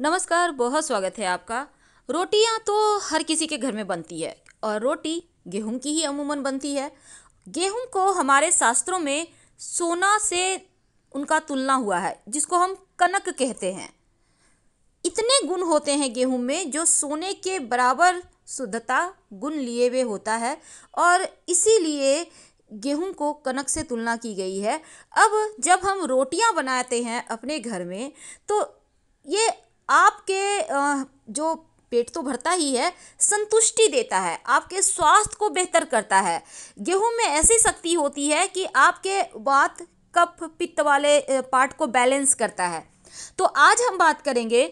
नमस्कार बहुत स्वागत है आपका रोटियां तो हर किसी के घर में बनती है और रोटी गेहूं की ही अमूमन बनती है गेहूं को हमारे शास्त्रों में सोना से उनका तुलना हुआ है जिसको हम कनक कहते हैं इतने गुण होते हैं गेहूं में जो सोने के बराबर शुद्धता गुण लिए हुए होता है और इसीलिए गेहूं को कनक से तुलना की गई है अब जब हम रोटियां बनाते हैं अपने घर में तो ये आपके जो पेट तो भरता ही है संतुष्टि देता है आपके स्वास्थ्य को बेहतर करता है गेहूं में ऐसी शक्ति होती है कि आपके बात कफ पित्त वाले पार्ट को बैलेंस करता है तो आज हम बात करेंगे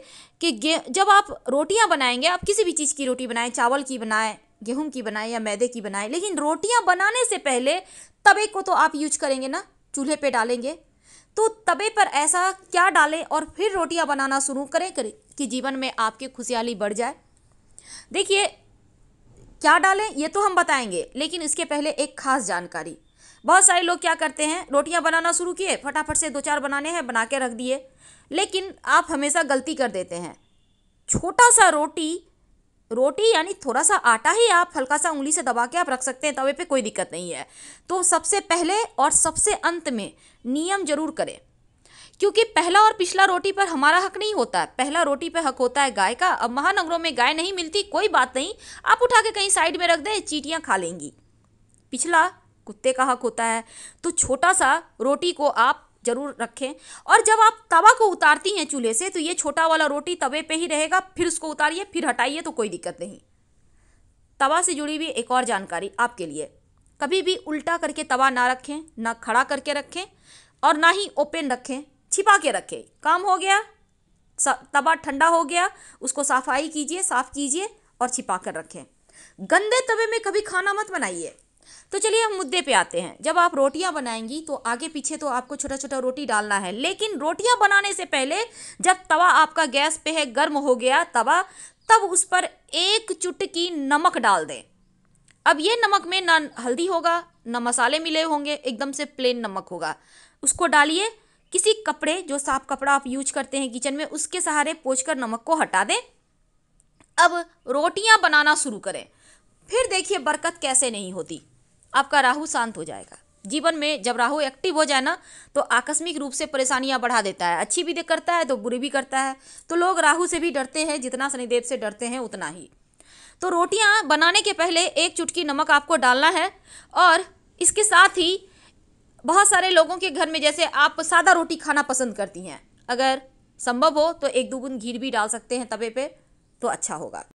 कि जब आप रोटियां बनाएंगे आप किसी भी चीज़ की रोटी बनाएं चावल की बनाएं गेहूं की बनाएं या मैदे की बनाएं लेकिन रोटियां बनाने से पहले तवे को तो आप यूज करेंगे ना चूल्हे पे डालेंगे तो तवे पर ऐसा क्या डालें और फिर रोटियां बनाना शुरू करें करें कि जीवन में आपकी खुशहाली बढ़ जाए देखिए क्या डालें ये तो हम बताएंगे लेकिन इसके पहले एक खास जानकारी बहुत सारे लोग क्या करते हैं रोटियां बनाना शुरू किए फटाफट से दो चार बनाने हैं बना के रख दिए लेकिन आप हमेशा गलती कर देते हैं छोटा सा रोटी रोटी यानी थोड़ा सा आटा ही आप हल्का सा उंगली से दबा के आप रख सकते हैं तवे पे कोई दिक्कत नहीं है तो सबसे पहले और सबसे अंत में नियम जरूर करें क्योंकि पहला और पिछला रोटी पर हमारा हक नहीं होता है पहला रोटी पर हक होता है गाय का अब महानगरों में गाय नहीं मिलती कोई बात नहीं आप उठा के कहीं साइड में रख दें चीटियाँ खा लेंगी पिछला कुत्ते का हक होता है तो छोटा सा रोटी को आप ज़रूर रखें और जब आप तवा को उतारती हैं चूल्हे से तो ये छोटा वाला रोटी तवे पे ही रहेगा फिर उसको उतारिए फिर हटाइए तो कोई दिक्कत नहीं तवा से जुड़ी हुई एक और जानकारी आपके लिए कभी भी उल्टा करके तवा ना रखें ना खड़ा करके रखें और ना ही ओपन रखें छिपा के रखें काम हो गया तवा ठंडा हो गया उसको सफाई कीजिए साफ़ कीजिए और छिपा कर रखें गंदे तवे में कभी खाना मत बनाइए तो चलिए हम मुद्दे पे आते हैं जब आप रोटियां बनाएंगी तो आगे पीछे तो आपको छोटा छोटा रोटी डालना है लेकिन रोटियां बनाने से पहले जब तवा आपका गैस पे है गर्म हो गया तवा तब उस पर एक चुटकी नमक डाल दें अब ये नमक में ना हल्दी होगा ना मसाले मिले होंगे एकदम से प्लेन नमक होगा उसको डालिए किसी कपड़े जो साफ कपड़ा आप यूज करते हैं किचन में उसके सहारे कर नमक को हटा दें अब रोटियां बनाना शुरू करें फिर देखिए बरकत कैसे नहीं होती आपका राहु शांत हो जाएगा जीवन में जब राहु एक्टिव हो जाए ना तो आकस्मिक रूप से परेशानियां बढ़ा देता है अच्छी भी करता है तो बुरी भी करता है तो लोग राहु से भी डरते हैं जितना शनिदेव से डरते हैं उतना ही तो रोटियां बनाने के पहले एक चुटकी नमक आपको डालना है और इसके साथ ही बहुत सारे लोगों के घर में जैसे आप सादा रोटी खाना पसंद करती हैं अगर संभव हो तो एक दो बुंद घी भी डाल सकते हैं तवे पे तो अच्छा होगा